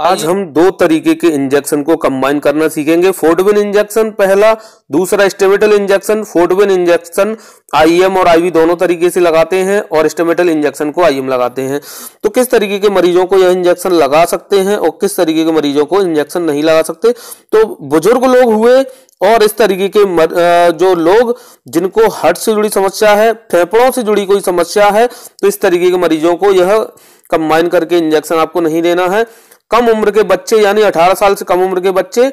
आज हम दो तरीके के इंजेक्शन को कंबाइन करना सीखेंगे फोर्डविन इंजेक्शन पहला दूसरा Stemetil injection Fortwin injection IM और आईवी दोनों तरीके से लगाते हैं और स्टेमेटल इंजेक्शन को आईएम e लगाते हैं तो किस तरीके के मरीजों को यह इंजेक्शन लगा सकते हैं और किस तरीके के मरीजों को इंजेक्शन नहीं लगा सकते तो बुजुर्ग लोग हुए और इस तरीके के मर, जो लोग जिनको हट से जुड़ी समस्या है फेफड़ों से जुड़ी कोई समस्या है तो इस तरीके के मरीजों को यह कंबाइन करके इंजेक्शन आपको नहीं देना है कम उम्र के बच्चे यानी 18 साल से कम उम्र के बच्चे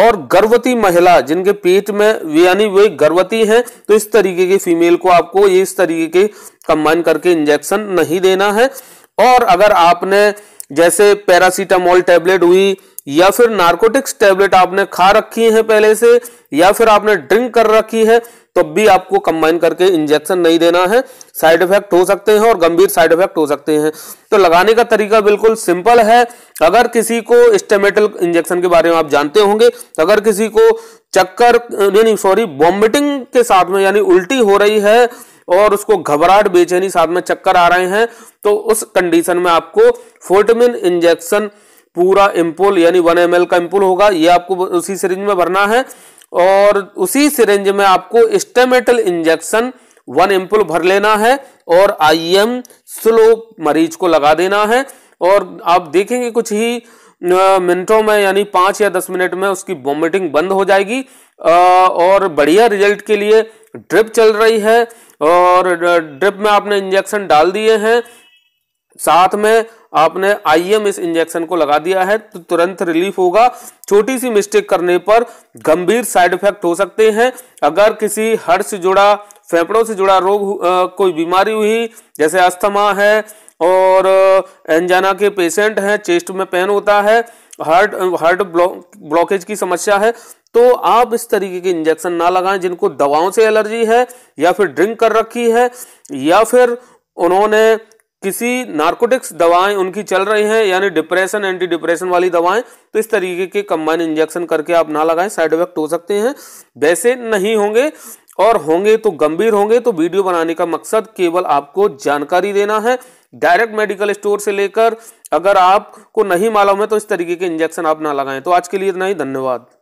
और गर्भवती महिला जिनके पेट में यानी वे गर्भवती हैं तो इस तरीके के फीमेल को आपको ये इस तरीके के कंबाइन करके इंजेक्शन नहीं देना है और अगर आपने जैसे पैरासीटामोल टेबलेट हुई या फिर नार्कोटिक्स टैबलेट आपने खा रखी है पहले से या फिर आपने ड्रिंक कर रखी है तो भी आपको कंबाइन करके इंजेक्शन नहीं देना है साइड इफेक्ट हो सकते हैं और गंभीर साइड इफेक्ट हो सकते हैं तो लगाने का तरीका बिल्कुल सिंपल है अगर किसी को स्टेमेटल इंजेक्शन के बारे में आप जानते होंगे तो अगर किसी को चक्कर यानी सॉरी वॉमिटिंग के साथ में यानी उल्टी हो रही है और उसको घबराहट बेचैनी साथ में चक्कर आ रहे हैं तो उस कंडीशन में आपको फोर्टमिन इंजेक्शन पूरा इम्पुल यानी वन एम का इम्पुल होगा ये आपको उसी सिरिंज में भरना है और उसी सिरिंज में आपको स्टेमेटल इंजेक्शन वन एम्पुल भर लेना है और आई एम स्लो मरीज को लगा देना है और आप देखेंगे कुछ ही मिनटों में यानी पाँच या दस मिनट में उसकी वॉमिटिंग बंद हो जाएगी और बढ़िया रिजल्ट के लिए ड्रिप चल रही है और ड्रिप में आपने इंजेक्शन डाल दिए हैं साथ में आपने आईएम इस इंजेक्शन को लगा दिया है तो तुरंत रिलीफ होगा छोटी सी मिस्टेक करने पर गंभीर साइड इफेक्ट हो सकते हैं अगर किसी हर्ट से जुड़ा फेफड़ों से जुड़ा रोग कोई बीमारी हुई जैसे अस्थमा है और एंजाना के पेशेंट हैं चेस्ट में पेन होता है हार्ट हार्ट ब्लॉकेज की समस्या है तो आप इस तरीके के इंजेक्शन ना लगाएं जिनको दवाओं से एलर्जी है या फिर ड्रिंक कर रखी है या फिर उन्होंने किसी नार्कोटिक्स दवाएं उनकी चल रही हैं यानी डिप्रेशन एंटी डिप्रेशन वाली दवाएं तो इस तरीके के कंबाइन इंजेक्शन करके आप ना लगाएं साइड इफेक्ट हो सकते हैं वैसे नहीं होंगे और होंगे तो गंभीर होंगे तो वीडियो बनाने का मकसद केवल आपको जानकारी देना है डायरेक्ट मेडिकल स्टोर से लेकर अगर आपको नहीं मालूम है तो इस तरीके के इंजेक्शन आप ना लगाएं तो आज के लिए इतना ही धन्यवाद